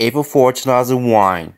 April 4, 2001.